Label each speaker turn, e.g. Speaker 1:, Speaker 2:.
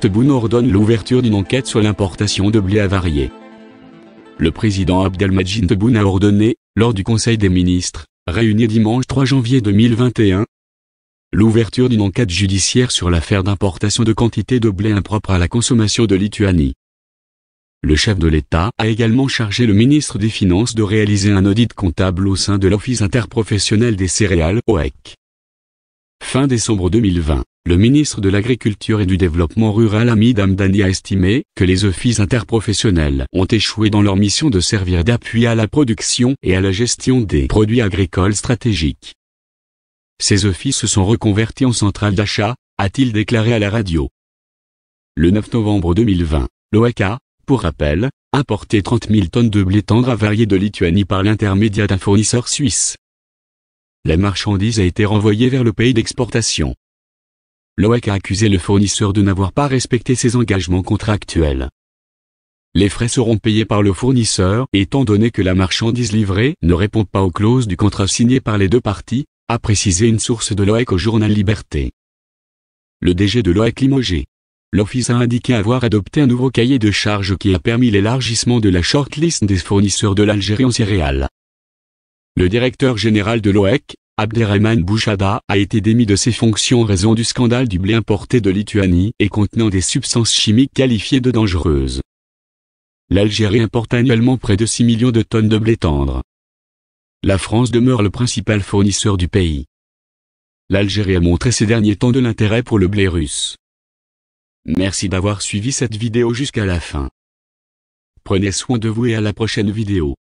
Speaker 1: Tebboune ordonne l'ouverture d'une enquête sur l'importation de blé avarié. Le président Abdelmajid Tebboune a ordonné, lors du Conseil des ministres, réuni dimanche 3 janvier 2021, l'ouverture d'une enquête judiciaire sur l'affaire d'importation de quantités de blé impropre à la consommation de Lituanie. Le chef de l'État a également chargé le ministre des Finances de réaliser un audit comptable au sein de l'Office interprofessionnel des céréales OEC. Fin décembre 2020, le ministre de l'Agriculture et du Développement Rural Hamid Damdani a estimé que les offices interprofessionnels ont échoué dans leur mission de servir d'appui à la production et à la gestion des produits agricoles stratégiques. Ces offices se sont reconvertis en centrales d'achat, a-t-il déclaré à la radio. Le 9 novembre 2020, a, pour rappel, importait 30 000 tonnes de blé tendre avarié de Lituanie par l'intermédiaire d'un fournisseur suisse. La marchandise a été renvoyée vers le pays d'exportation. L'OEC a accusé le fournisseur de n'avoir pas respecté ses engagements contractuels. Les frais seront payés par le fournisseur, étant donné que la marchandise livrée ne répond pas aux clauses du contrat signé par les deux parties, a précisé une source de l'OEC au journal Liberté. Le DG de l'OEC Limogé. L'Office a indiqué avoir adopté un nouveau cahier de charges qui a permis l'élargissement de la shortlist des fournisseurs de l'Algérie en céréales. Le directeur général de l'OEC, Abderrahman Bouchada, a été démis de ses fonctions en raison du scandale du blé importé de Lituanie et contenant des substances chimiques qualifiées de dangereuses. L'Algérie importe annuellement près de 6 millions de tonnes de blé tendre. La France demeure le principal fournisseur du pays. L'Algérie a montré ces derniers temps de l'intérêt pour le blé russe. Merci d'avoir suivi cette vidéo jusqu'à la fin. Prenez soin de vous et à la prochaine vidéo.